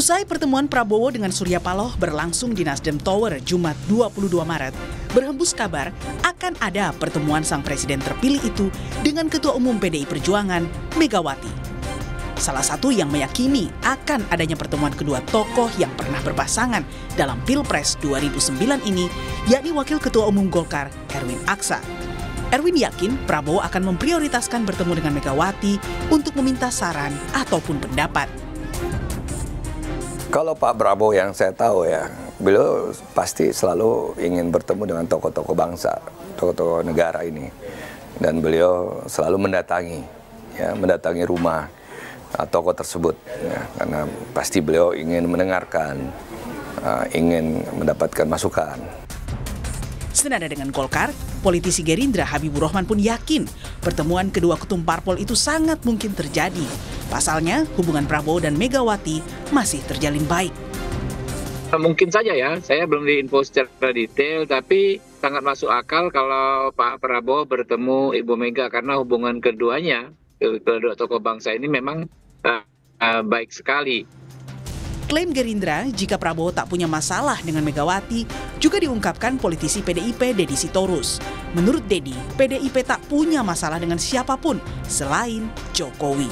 Usai pertemuan Prabowo dengan Surya Paloh berlangsung di Nasdem Tower Jumat 22 Maret, berhembus kabar akan ada pertemuan sang presiden terpilih itu dengan Ketua Umum PDI Perjuangan, Megawati. Salah satu yang meyakini akan adanya pertemuan kedua tokoh yang pernah berpasangan dalam Pilpres 2009 ini, yakni Wakil Ketua Umum Golkar, Erwin Aksa. Erwin yakin Prabowo akan memprioritaskan bertemu dengan Megawati untuk meminta saran ataupun pendapat. Kalau Pak Prabowo yang saya tahu ya, beliau pasti selalu ingin bertemu dengan tokoh-tokoh bangsa, tokoh-tokoh negara ini. Dan beliau selalu mendatangi, ya, mendatangi rumah uh, tokoh tersebut. Ya, karena pasti beliau ingin mendengarkan, uh, ingin mendapatkan masukan. Senada dengan Golkar, politisi Gerindra Habibur Rahman pun yakin pertemuan kedua ketum parpol itu sangat mungkin terjadi Pasalnya, hubungan Prabowo dan Megawati masih terjalin baik. Eh, mungkin saja ya, saya belum diinfo secara detail, tapi sangat masuk akal kalau Pak Prabowo bertemu Ibu Mega karena hubungan keduanya, kedua tokoh bangsa ini memang uh, uh, baik sekali. Klaim Gerindra jika Prabowo tak punya masalah dengan Megawati juga diungkapkan politisi PDIP Deddy Sitorus. Menurut Deddy, PDIP tak punya masalah dengan siapapun selain Jokowi.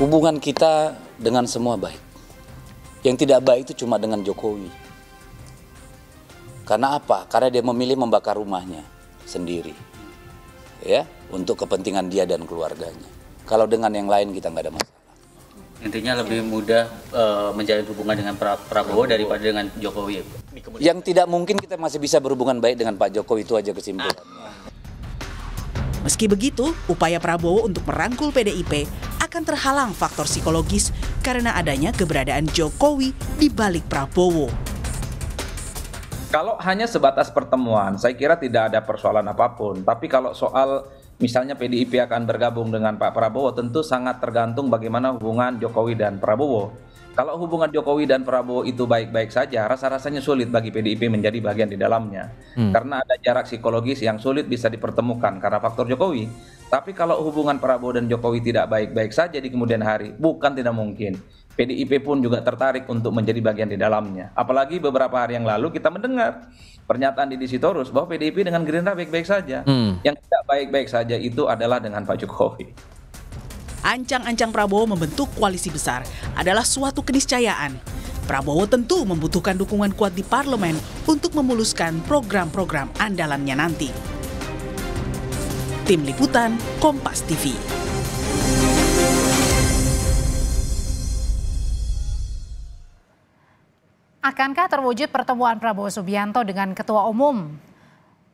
Hubungan kita dengan semua baik. Yang tidak baik itu cuma dengan Jokowi. Karena apa? Karena dia memilih membakar rumahnya sendiri. Ya, untuk kepentingan dia dan keluarganya. Kalau dengan yang lain kita nggak ada masalah intinya lebih mudah e, menjalin hubungan dengan pra Prabowo daripada dengan Jokowi. Ya, yang tidak mungkin kita masih bisa berhubungan baik dengan Pak Jokowi itu aja kesimpulannya. Meski begitu, upaya Prabowo untuk merangkul PDIP akan terhalang faktor psikologis karena adanya keberadaan Jokowi di balik Prabowo. Kalau hanya sebatas pertemuan, saya kira tidak ada persoalan apapun. Tapi kalau soal misalnya PDIP akan bergabung dengan Pak Prabowo, tentu sangat tergantung bagaimana hubungan Jokowi dan Prabowo kalau hubungan Jokowi dan Prabowo itu baik-baik saja, rasa-rasanya sulit bagi PDIP menjadi bagian di dalamnya. Hmm. Karena ada jarak psikologis yang sulit bisa dipertemukan karena faktor Jokowi. Tapi kalau hubungan Prabowo dan Jokowi tidak baik-baik saja di kemudian hari, bukan tidak mungkin. PDIP pun juga tertarik untuk menjadi bagian di dalamnya. Apalagi beberapa hari yang lalu kita mendengar pernyataan Didi Sitorus bahwa PDIP dengan Gerindra baik-baik saja. Hmm. Yang tidak baik-baik saja itu adalah dengan Pak Jokowi ancang-ancang Prabowo membentuk koalisi besar adalah suatu keniscayaan. Prabowo tentu membutuhkan dukungan kuat di parlemen untuk memuluskan program-program andalannya nanti. Tim Liputan Kompas TV. Akankah terwujud pertemuan Prabowo Subianto dengan Ketua Umum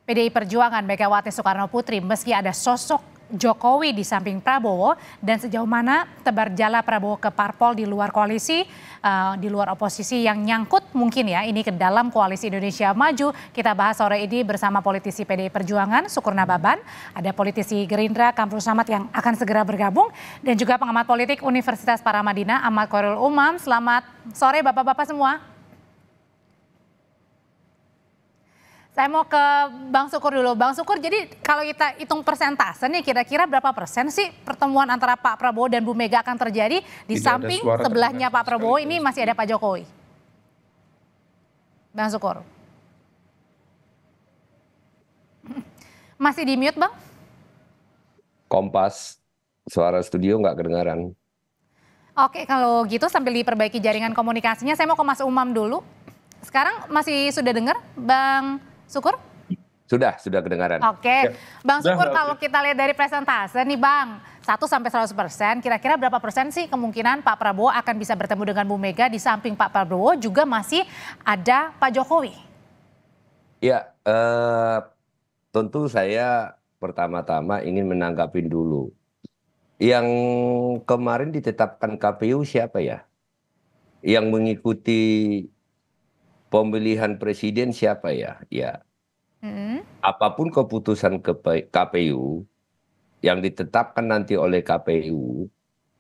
PDI Perjuangan Megawati Soekarno Putri meski ada sosok Jokowi di samping Prabowo dan sejauh mana tebar jala Prabowo ke parpol di luar koalisi, uh, di luar oposisi yang nyangkut mungkin ya ini ke dalam koalisi Indonesia Maju. Kita bahas sore ini bersama politisi PDI Perjuangan Sukurna Baban, ada politisi Gerindra Kamru Samad yang akan segera bergabung dan juga pengamat politik Universitas Paramadina Ahmad Korul Umam. Selamat sore Bapak-bapak semua. Saya mau ke Bang Sukur dulu. Bang Sukur. jadi kalau kita hitung persentase nih, kira-kira berapa persen sih pertemuan antara Pak Prabowo dan Bu Mega akan terjadi di Tidak samping sebelahnya Pak Prabowo ini masih ada Pak Jokowi? Bang Sukur. Masih di mute, Bang? Kompas, suara studio nggak kedengaran. Oke, kalau gitu sambil diperbaiki jaringan komunikasinya, saya mau ke Mas Umam dulu. Sekarang masih sudah dengar, Bang Syukur? Sudah, sudah kedengaran. Oke. Okay. Ya. Bang Syukur, nah, kalau kita lihat dari presentase nih Bang, 1 sampai 100 persen, kira-kira berapa persen sih kemungkinan Pak Prabowo akan bisa bertemu dengan Bu Mega di samping Pak Prabowo juga masih ada Pak Jokowi? Ya, eh, tentu saya pertama-tama ingin menanggapin dulu. Yang kemarin ditetapkan KPU siapa ya? Yang mengikuti pemilihan presiden siapa ya? Ya. Hmm. Apapun keputusan KPU yang ditetapkan nanti oleh KPU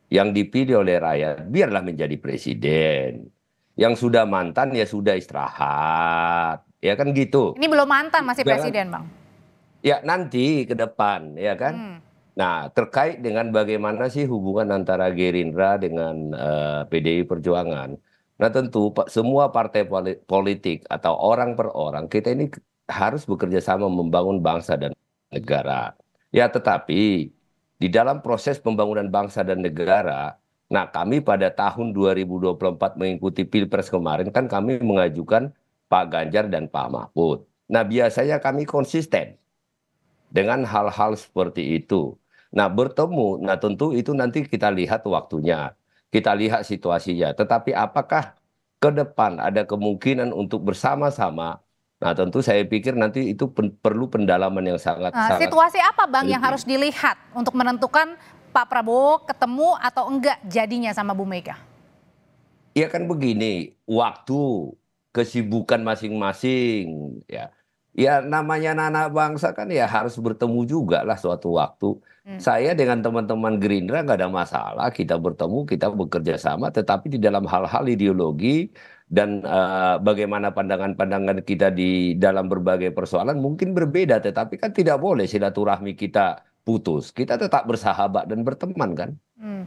yang dipilih oleh rakyat biarlah menjadi presiden. Yang sudah mantan ya sudah istirahat. Ya kan gitu. Ini belum mantan masih Jangan, presiden, Bang. Ya, nanti ke depan, ya kan? Hmm. Nah, terkait dengan bagaimana sih hubungan antara Gerindra dengan uh, eh, PDI Perjuangan Nah tentu semua partai politik atau orang per orang kita ini harus bekerja sama membangun bangsa dan negara. Ya tetapi di dalam proses pembangunan bangsa dan negara, nah kami pada tahun 2024 mengikuti Pilpres kemarin kan kami mengajukan Pak Ganjar dan Pak Mahfud. Nah biasanya kami konsisten dengan hal-hal seperti itu. Nah bertemu, nah tentu itu nanti kita lihat waktunya kita lihat situasinya. Tetapi apakah ke depan ada kemungkinan untuk bersama-sama Nah, tentu saya pikir nanti itu pen perlu pendalaman yang sangat, nah, sangat situasi apa Bang yang harus dilihat untuk menentukan Pak Prabowo ketemu atau enggak jadinya sama Bu Mega? Ya kan begini, waktu, kesibukan masing-masing ya ya namanya anak bangsa kan ya harus bertemu juga lah suatu waktu. Hmm. Saya dengan teman-teman Gerindra nggak ada masalah, kita bertemu, kita bekerja sama, tetapi di dalam hal-hal ideologi dan uh, bagaimana pandangan-pandangan kita di dalam berbagai persoalan mungkin berbeda, tetapi kan tidak boleh silaturahmi kita putus. Kita tetap bersahabat dan berteman kan. Hmm.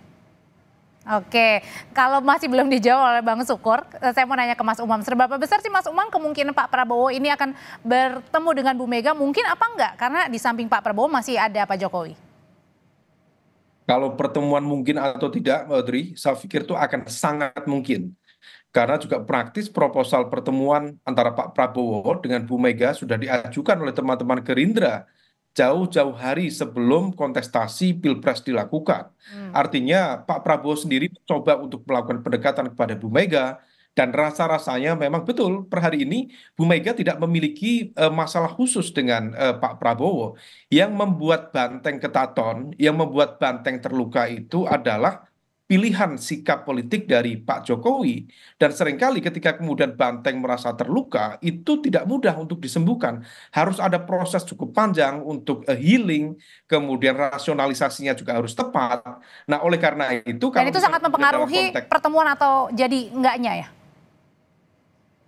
Oke, kalau masih belum dijawab oleh Bang Sukur, eh, saya mau nanya ke Mas Umam. Seberapa besar sih Mas Umam kemungkinan Pak Prabowo ini akan bertemu dengan Bu Mega? Mungkin apa enggak? Karena di samping Pak Prabowo masih ada Pak Jokowi. Kalau pertemuan mungkin atau tidak, Audrey, saya pikir itu akan sangat mungkin. Karena juga praktis proposal pertemuan antara Pak Prabowo dengan Bu Mega sudah diajukan oleh teman-teman Gerindra jauh-jauh hari sebelum kontestasi pilpres dilakukan. Hmm. Artinya Pak Prabowo sendiri mencoba untuk melakukan pendekatan kepada Bu Mega dan rasa-rasanya memang betul per hari ini Bu Mega tidak memiliki uh, masalah khusus dengan uh, Pak Prabowo. Yang membuat banteng ketaton, yang membuat banteng terluka itu adalah pilihan sikap politik dari Pak Jokowi dan seringkali ketika kemudian Banteng merasa terluka itu tidak mudah untuk disembuhkan harus ada proses cukup panjang untuk eh, healing kemudian rasionalisasinya juga harus tepat nah oleh karena itu dan itu sangat mempengaruhi konteks, pertemuan atau jadi enggaknya ya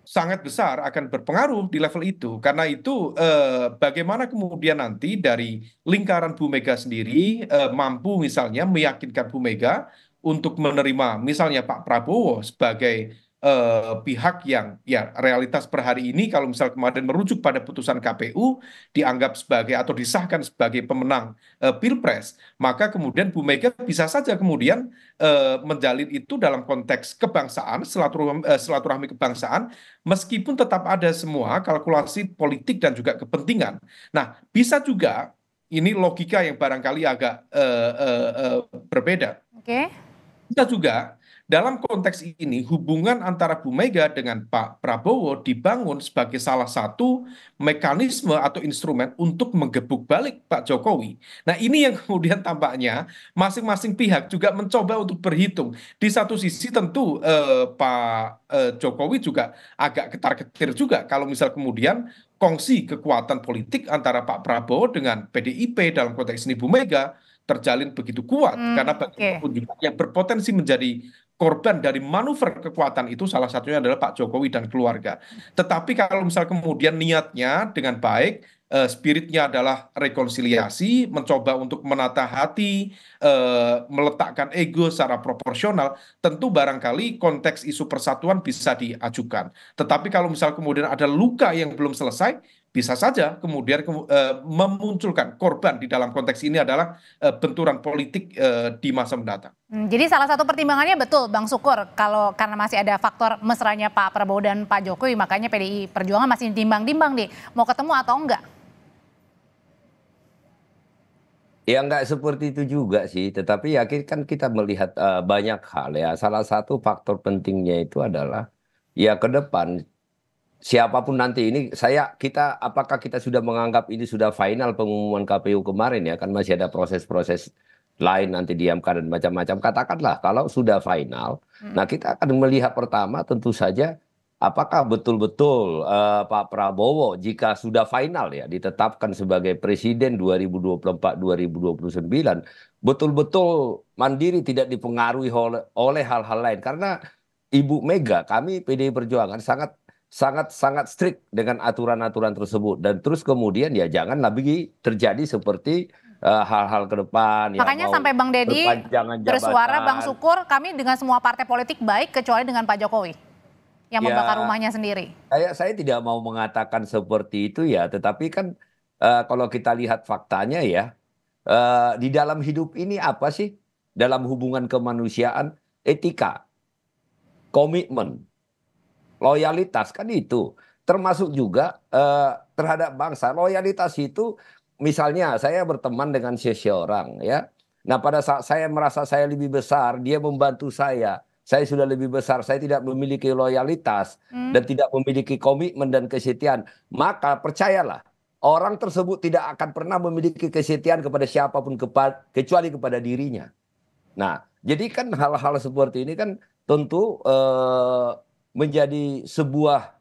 sangat besar akan berpengaruh di level itu. Karena itu eh, bagaimana kemudian nanti dari lingkaran Bu Mega sendiri eh, mampu misalnya meyakinkan Bu Mega untuk menerima misalnya Pak Prabowo sebagai eh, pihak yang ya realitas per hari ini kalau misal kemarin merujuk pada putusan KPU dianggap sebagai atau disahkan sebagai pemenang eh, pilpres maka kemudian Bu Mega bisa saja kemudian eh, menjalin itu dalam konteks kebangsaan silaturahmi, eh, silaturahmi kebangsaan meskipun tetap ada semua kalkulasi politik dan juga kepentingan nah bisa juga ini logika yang barangkali agak uh, uh, uh, berbeda. Oke. Okay bisa juga dalam konteks ini hubungan antara bu mega dengan pak prabowo dibangun sebagai salah satu mekanisme atau instrumen untuk menggebuk balik pak jokowi nah ini yang kemudian tampaknya masing-masing pihak juga mencoba untuk berhitung di satu sisi tentu eh, pak eh, jokowi juga agak ketar-ketir juga kalau misal kemudian kongsi kekuatan politik antara pak prabowo dengan pdip dalam konteks ini bu mega terjalin begitu kuat hmm, karena bagaimanapun okay. juga yang berpotensi menjadi korban dari manuver kekuatan itu salah satunya adalah Pak Jokowi dan keluarga. Tetapi kalau misal kemudian niatnya dengan baik, eh, spiritnya adalah rekonsiliasi, mencoba untuk menata hati, eh, meletakkan ego secara proporsional, tentu barangkali konteks isu persatuan bisa diajukan. Tetapi kalau misal kemudian ada luka yang belum selesai, bisa saja kemudian eh, memunculkan korban di dalam konteks ini adalah eh, benturan politik eh, di masa mendatang. Hmm, jadi salah satu pertimbangannya betul Bang Sukur kalau karena masih ada faktor mesranya Pak Prabowo dan Pak Jokowi makanya PDI Perjuangan masih timbang-timbang nih mau ketemu atau enggak? Ya nggak seperti itu juga sih, tetapi ya kan kita melihat uh, banyak hal ya. Salah satu faktor pentingnya itu adalah ya ke depan siapapun nanti ini saya kita apakah kita sudah menganggap ini sudah final pengumuman KPU kemarin ya kan masih ada proses-proses lain nanti diamkan dan macam-macam katakanlah kalau sudah final hmm. nah kita akan melihat pertama tentu saja apakah betul-betul uh, Pak Prabowo jika sudah final ya ditetapkan sebagai presiden 2024 2029 betul-betul mandiri tidak dipengaruhi oleh hal-hal lain karena Ibu Mega kami PDI Perjuangan sangat sangat-sangat strict dengan aturan-aturan tersebut dan terus kemudian ya jangan lagi terjadi seperti eh, hal-hal uh, ke depan makanya ya, sampai Bang Deddy bersuara Bang Syukur kami dengan semua partai politik baik kecuali dengan Pak Jokowi yang ya, membakar rumahnya sendiri saya saya tidak mau mengatakan seperti itu ya tetapi kan uh, kalau kita lihat faktanya ya uh, di dalam hidup ini apa sih dalam hubungan kemanusiaan etika komitmen loyalitas kan itu termasuk juga eh, terhadap bangsa loyalitas itu misalnya saya berteman dengan seseorang ya nah pada saat saya merasa saya lebih besar dia membantu saya saya sudah lebih besar saya tidak memiliki loyalitas hmm. dan tidak memiliki komitmen dan kesetiaan maka percayalah orang tersebut tidak akan pernah memiliki kesetiaan kepada siapapun kepa kecuali kepada dirinya nah jadi kan hal-hal seperti ini kan tentu uh, menjadi sebuah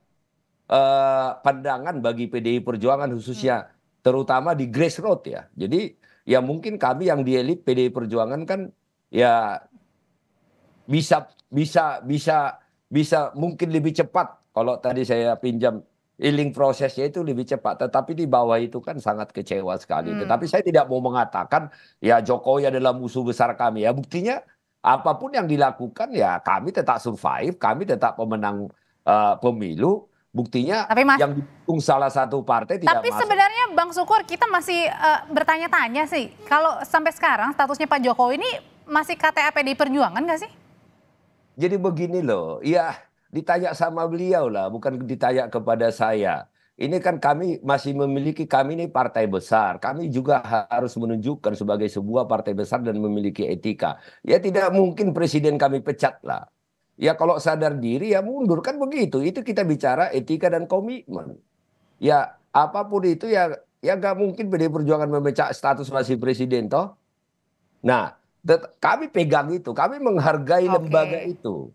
uh, pandangan bagi PDI Perjuangan khususnya hmm. terutama di grassroots ya. Jadi ya mungkin kami yang di elit PDI Perjuangan kan ya bisa bisa bisa bisa mungkin lebih cepat kalau tadi saya pinjam iling prosesnya itu lebih cepat tetapi di bawah itu kan sangat kecewa sekali hmm. tetapi saya tidak mau mengatakan ya Jokowi adalah musuh besar kami ya buktinya Apapun yang dilakukan ya kami tetap survive, kami tetap pemenang uh, pemilu. Buktinya tapi mas, yang dukung salah satu partai tidak Tapi masuk. sebenarnya Bang Sukur kita masih uh, bertanya-tanya sih. Kalau sampai sekarang statusnya Pak Jokowi ini masih KTA PDI Perjuangan nggak sih? Jadi begini loh, ya ditanya sama beliau lah, bukan ditanya kepada saya ini kan kami masih memiliki kami ini partai besar. Kami juga harus menunjukkan sebagai sebuah partai besar dan memiliki etika. Ya tidak mungkin presiden kami pecat lah. Ya kalau sadar diri ya mundur kan begitu. Itu kita bicara etika dan komitmen. Ya apapun itu ya ya nggak mungkin PD Perjuangan memecah status masih presiden toh. Nah kami pegang itu, kami menghargai okay. lembaga itu.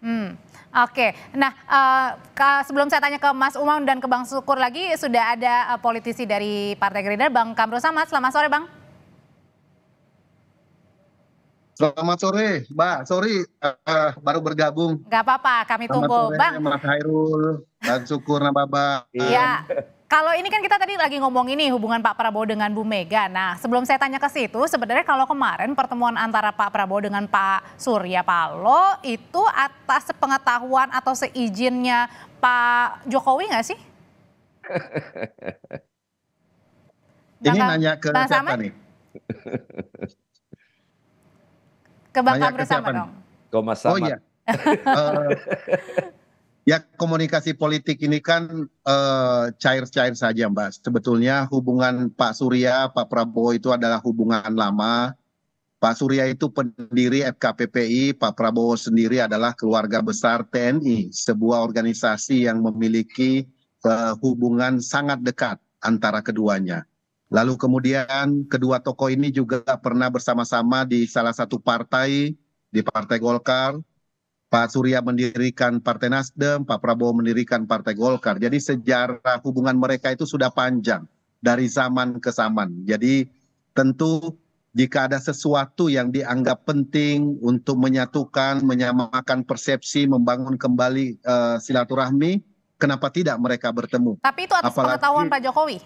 Hmm. Oke, nah eh, sebelum saya tanya ke Mas Umam dan ke Bang Sukur lagi, sudah ada eh, politisi dari Partai Gerindra, Bang Kamru Sama. Selamat sore, Bang. Selamat sore, Mbak. Sorry, uh, baru bergabung. Gak apa-apa, kami tunggu, sore, Bang. Mas Hairul, Bang Sukur, Nababa. Iya. Kalau ini kan kita tadi lagi ngomong ini hubungan Pak Prabowo dengan Bu Mega. Nah, sebelum saya tanya ke situ, sebenarnya kalau kemarin pertemuan antara Pak Prabowo dengan Pak Surya Paloh itu atas pengetahuan atau seizinnya Pak Jokowi nggak sih? ini nanya ke siapa nih? ke Bang bersama sama dong. Oh iya. Eh, ya komunikasi politik ini kan eh, cair cair saja mbak sebetulnya hubungan pak surya pak prabowo itu adalah hubungan lama pak surya itu pendiri fkppi pak prabowo sendiri adalah keluarga besar tni sebuah organisasi yang memiliki eh, hubungan sangat dekat antara keduanya Lalu kemudian kedua tokoh ini juga pernah bersama-sama di salah satu partai, di Partai Golkar. Pak Surya mendirikan Partai Nasdem, Pak Prabowo mendirikan Partai Golkar. Jadi sejarah hubungan mereka itu sudah panjang dari zaman ke zaman. Jadi tentu jika ada sesuatu yang dianggap penting untuk menyatukan, menyamakan persepsi, membangun kembali uh, silaturahmi, kenapa tidak mereka bertemu? Tapi itu atas Apalagi, pengetahuan Pak Jokowi.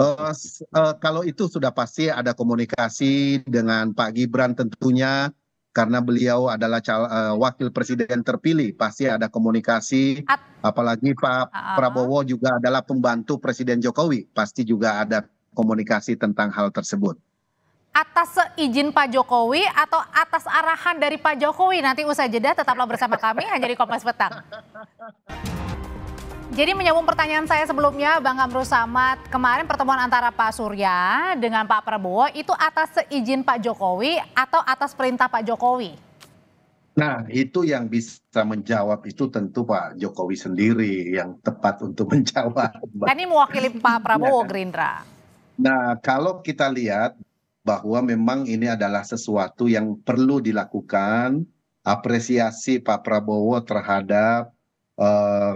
Uh, uh, kalau itu sudah pasti ada komunikasi dengan Pak Gibran tentunya karena beliau adalah eh, wakil presiden terpilih pasti ada komunikasi apalagi Pak ah, ah. Prabowo juga adalah pembantu Presiden Jokowi pasti juga ada komunikasi tentang hal tersebut. Atas izin Pak Jokowi atau atas arahan dari Pak Jokowi nanti usai jeda tetaplah bersama kami hanya di Kompas Petang. Jadi menyambung pertanyaan saya sebelumnya, Bang Kamru Samad, kemarin pertemuan antara Pak Surya dengan Pak Prabowo itu atas seizin Pak Jokowi atau atas perintah Pak Jokowi? Nah, itu yang bisa menjawab itu tentu Pak Jokowi sendiri yang tepat untuk menjawab. Kan ini mewakili Pak Prabowo iya kan? Gerindra. Nah, kalau kita lihat bahwa memang ini adalah sesuatu yang perlu dilakukan, apresiasi Pak Prabowo terhadap eh,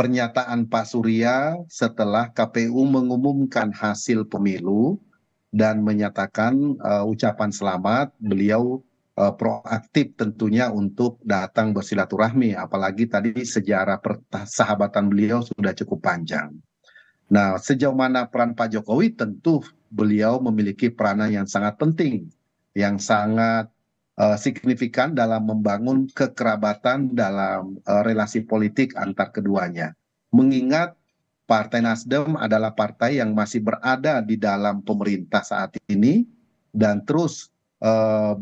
pernyataan Pak Surya setelah KPU mengumumkan hasil pemilu dan menyatakan uh, ucapan selamat beliau uh, proaktif tentunya untuk datang bersilaturahmi apalagi tadi sejarah persahabatan beliau sudah cukup panjang. Nah, sejauh mana peran Pak Jokowi tentu beliau memiliki peranan yang sangat penting yang sangat Eh, signifikan dalam membangun kekerabatan dalam eh, relasi politik antar keduanya mengingat partai nasdem adalah partai yang masih berada di dalam pemerintah saat ini dan terus eh,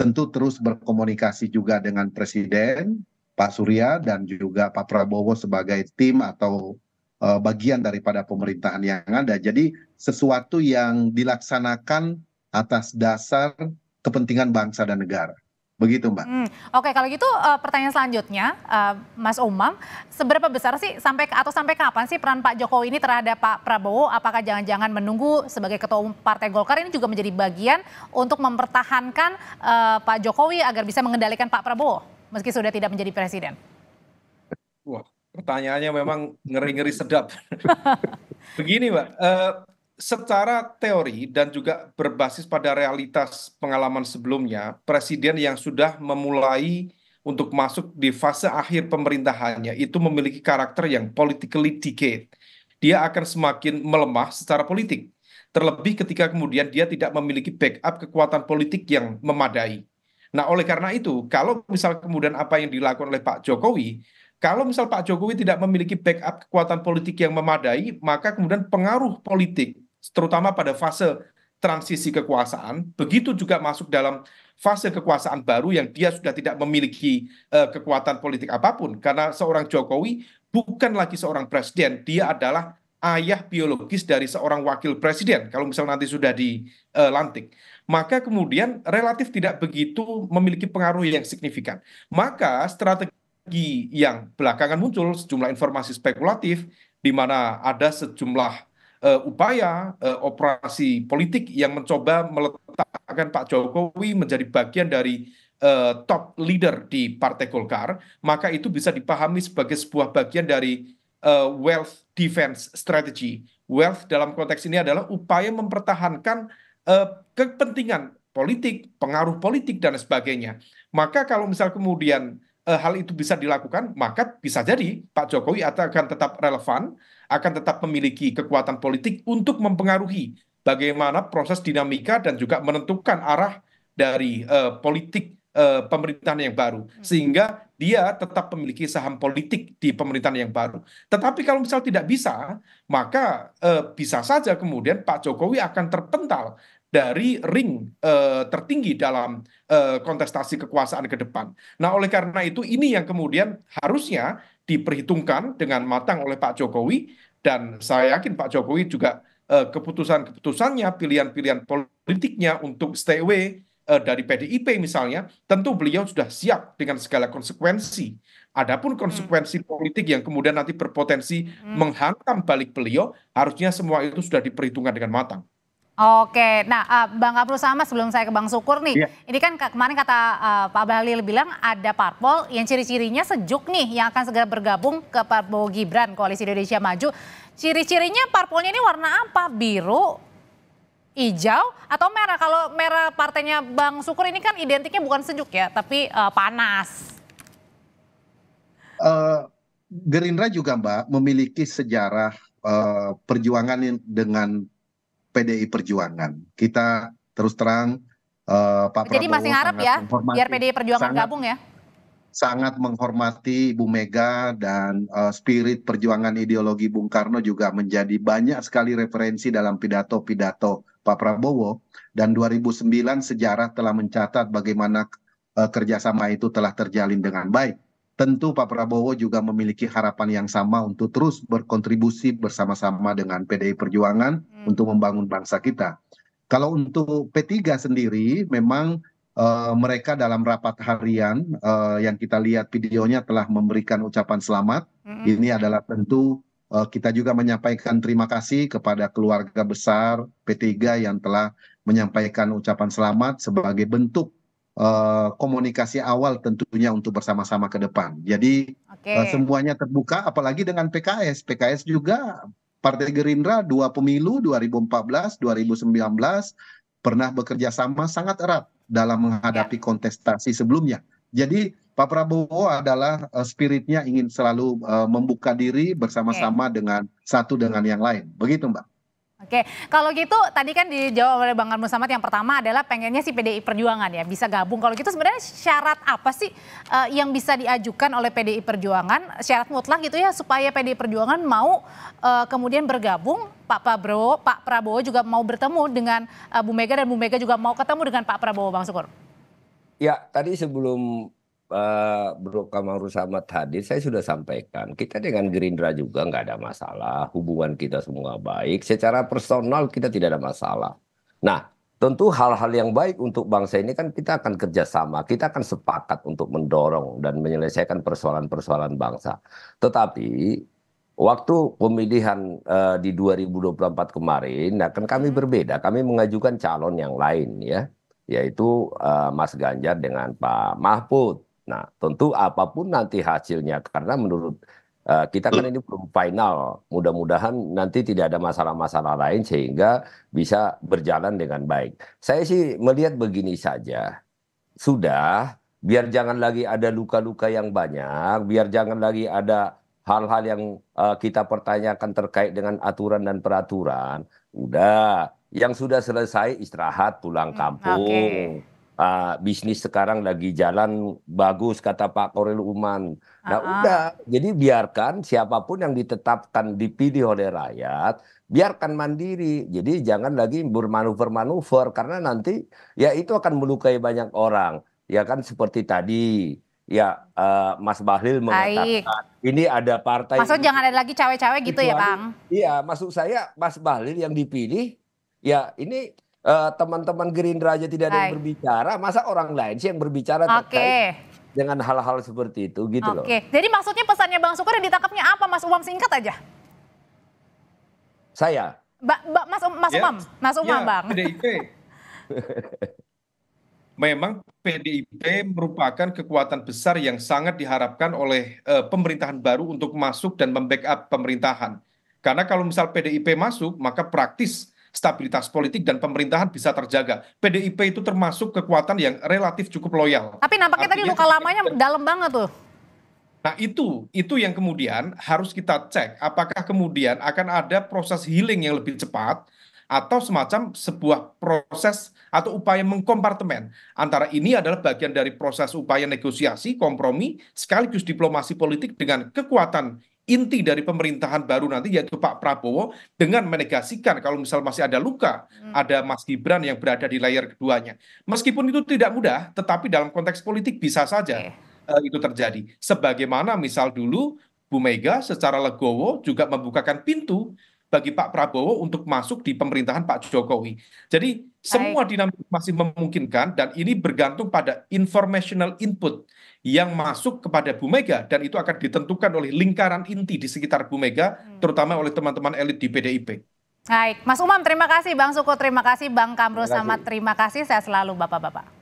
tentu terus berkomunikasi juga dengan presiden Pak Surya dan juga Pak Prabowo sebagai tim atau bagian daripada pemerintahan yang ada jadi sesuatu yang dilaksanakan atas dasar kepentingan bangsa dan negara. Begitu Mbak. Hmm. Oke, kalau gitu uh, pertanyaan selanjutnya uh, Mas Umam, seberapa besar sih sampai atau sampai kapan sih peran Pak Jokowi ini terhadap Pak Prabowo? Apakah jangan-jangan menunggu sebagai ketua umum Partai Golkar ini juga menjadi bagian untuk mempertahankan uh, Pak Jokowi agar bisa mengendalikan Pak Prabowo meski sudah tidak menjadi presiden? Wah, pertanyaannya memang ngeri-ngeri sedap. Begini Mbak, uh, secara teori dan juga berbasis pada realitas pengalaman sebelumnya, presiden yang sudah memulai untuk masuk di fase akhir pemerintahannya itu memiliki karakter yang politically decayed. Dia akan semakin melemah secara politik, terlebih ketika kemudian dia tidak memiliki backup kekuatan politik yang memadai. Nah, oleh karena itu, kalau misal kemudian apa yang dilakukan oleh Pak Jokowi kalau misal Pak Jokowi tidak memiliki backup kekuatan politik yang memadai, maka kemudian pengaruh politik terutama pada fase transisi kekuasaan begitu juga masuk dalam fase kekuasaan baru yang dia sudah tidak memiliki eh, kekuatan politik apapun karena seorang Jokowi bukan lagi seorang presiden dia adalah ayah biologis dari seorang wakil presiden kalau misalnya nanti sudah dilantik eh, maka kemudian relatif tidak begitu memiliki pengaruh yang signifikan maka strategi yang belakangan muncul sejumlah informasi spekulatif di mana ada sejumlah Eh, upaya eh, operasi politik yang mencoba meletakkan pak jokowi menjadi bagian dari eh, top leader di partai golkar maka itu bisa dipahami sebagai sebuah bagian dari wealth defense strategy wealth dalam konteks ini adalah upaya mempertahankan kepentingan politik pengaruh politik dan sebagainya maka kalau misal kemudian hal itu bisa dilakukan maka bisa jadi Pak Jokowi akan tetap relevan akan tetap memiliki kekuatan politik untuk mempengaruhi bagaimana proses dinamika dan juga menentukan arah dari uh, politik uh, pemerintahan yang baru hmm. sehingga dia tetap memiliki saham politik di pemerintahan yang baru. Tetapi kalau misal tidak bisa, maka uh, bisa saja kemudian Pak Jokowi akan terpental dari ring uh, tertinggi dalam uh, kontestasi kekuasaan ke depan. Nah, oleh karena itu ini yang kemudian harusnya diperhitungkan dengan matang oleh Pak Jokowi dan saya yakin Pak Jokowi juga eh, keputusan keputusannya pilihan pilihan politiknya untuk stay away eh, dari PDIP misalnya, tentu beliau sudah siap dengan segala konsekuensi. Adapun konsekuensi hmm. politik yang kemudian nanti berpotensi hmm. menghantam balik beliau, harusnya semua itu sudah diperhitungkan dengan matang. Oke, nah eh, Bang Abdul sama sebelum saya ke Bang Sukur nih, ya. ini kan kemarin kata eh, Pak Bahlil bilang ada parpol yang ciri-cirinya sejuk nih yang akan segera bergabung ke Prabowo Gibran Koalisi Indonesia Maju. Ciri-cirinya parpolnya ini warna apa? Biru, hijau atau merah? Kalau merah partainya Bang Sukur ini kan identiknya bukan sejuk ya, tapi uh, panas. Uh, Gerindra juga Mbak memiliki sejarah uh, perjuangan dengan PDI Perjuangan. Kita terus terang uh, Pak Jadi Prabowo masih harap ya biar PDI Perjuangan sangat, gabung ya. Sangat menghormati Bu Mega dan uh, spirit perjuangan ideologi Bung Karno juga menjadi banyak sekali referensi dalam pidato-pidato Pak Prabowo dan 2009 sejarah telah mencatat bagaimana uh, kerjasama itu telah terjalin dengan baik tentu pak prabowo juga memiliki harapan yang sama untuk terus berkontribusi bersama sama dengan pdi perjuangan hmm. untuk membangun bangsa kita kalau untuk p 3 sendiri memang eh, mereka dalam rapat harian eh, yang kita lihat videonya telah memberikan ucapan selamat hmm. ini adalah tentu eh, kita juga menyampaikan terima kasih kepada keluarga besar P3 yang telah menyampaikan ucapan selamat sebagai bentuk Eh, komunikasi awal tentunya untuk bersama sama ke depan jadi eh, semuanya terbuka apalagi dengan pks pks juga partai gerindra dua pemilu 2014, 2019 pernah bekerja sama sangat erat dalam menghadapi ya. kontestasi sebelumnya jadi Pak Prabowo adalah uh, spiritnya ingin selalu uh, membuka diri bersama-sama okay. dengan satu dengan yang lain begitu Mbak Oke, kalau gitu tadi kan dijawab oleh Bang Al Samad yang pertama adalah pengennya si PDI Perjuangan ya bisa gabung. Kalau gitu sebenarnya syarat apa sih uh, yang bisa diajukan oleh PDI Perjuangan? Syarat mutlak gitu ya supaya PDI Perjuangan mau uh, kemudian bergabung. Pak Prabowo, Pak Prabowo juga mau bertemu dengan uh, Bu Mega dan Bu Mega juga mau ketemu dengan Pak Prabowo, Bang Sukur. Ya, tadi sebelum Pak eh, Bro Kamaru Samad hadir, saya sudah sampaikan. Kita dengan Gerindra juga nggak ada masalah. Hubungan kita semua baik. Secara personal kita tidak ada masalah. Nah, tentu hal-hal yang baik untuk bangsa ini kan kita akan kerjasama. Kita akan sepakat untuk mendorong dan menyelesaikan persoalan-persoalan bangsa. Tetapi waktu pemilihan uh, di 2024 kemarin, nah kan kami hmm. berbeda, kami mengajukan calon yang lain ya, yaitu uh, Mas Ganjar dengan Pak Mahfud. Nah, tentu apapun nanti hasilnya karena menurut eh, kita kan ini belum final. Mudah-mudahan nanti tidak ada masalah-masalah lain sehingga bisa berjalan dengan baik. Saya sih melihat begini saja. Sudah, biar jangan lagi ada luka-luka yang banyak, biar jangan lagi ada hal-hal yang eh, kita pertanyakan terkait dengan aturan dan peraturan. Udah, yang sudah selesai istirahat pulang hmm, kampung. Okay uh, bisnis sekarang lagi jalan bagus kata Pak Korel Uman. Nah, uh-huh. udah. Jadi biarkan siapapun yang ditetapkan dipilih oleh rakyat, biarkan mandiri. Jadi jangan lagi bermanuver-manuver karena nanti ya itu akan melukai banyak orang. Ya kan seperti tadi ya uh, Mas Bahlil mengatakan Baik. ini ada partai. Maksud ini. jangan ada lagi cawe-cawe gitu ya, Bang? Iya, maksud saya Mas Bahlil yang dipilih ya ini Eh, teman-teman uh, Gerindra aja tidak ada yang berbicara, masa orang lain sih yang berbicara okay. terkait dengan hal-hal seperti itu gitu okay. loh. Oke, jadi maksudnya pesannya Bang Sukur yang ditangkapnya apa Mas Umam singkat aja? Saya. Ba, ba, mas um, Mas yeah. Umam, Mas Umam yeah. Bang. PDIP. Memang PDIP merupakan kekuatan besar yang sangat diharapkan oleh uh, pemerintahan baru untuk masuk dan membackup pemerintahan. Karena kalau misal PDIP masuk, maka praktis stabilitas politik dan pemerintahan bisa terjaga. PDIP itu termasuk kekuatan yang relatif cukup loyal. Tapi nampaknya Artinya, tadi luka lamanya dalam banget tuh. Nah, itu itu yang kemudian harus kita cek apakah kemudian akan ada proses healing yang lebih cepat atau semacam sebuah proses atau upaya mengkompartemen antara ini adalah bagian dari proses upaya negosiasi, kompromi sekaligus diplomasi politik dengan kekuatan inti dari pemerintahan baru nanti yaitu Pak Prabowo dengan menegasikan kalau misal masih ada luka, hmm. ada Mas Gibran yang berada di layar keduanya. Meskipun itu tidak mudah, tetapi dalam konteks politik bisa saja okay. uh, eh, itu terjadi. Sebagaimana misal dulu Bu Mega secara legowo juga membukakan pintu bagi Pak Prabowo untuk masuk di pemerintahan Pak Jokowi. Jadi semua dinamik masih memungkinkan dan ini bergantung pada informational input yang masuk kepada Bu Mega dan itu akan ditentukan oleh lingkaran inti di sekitar Bu Mega hmm. terutama oleh teman-teman elit di PDIP. Baik, Mas Umam terima kasih, Bang Suko terima kasih, Bang Kamro sama terima kasih. Saya selalu Bapak-bapak.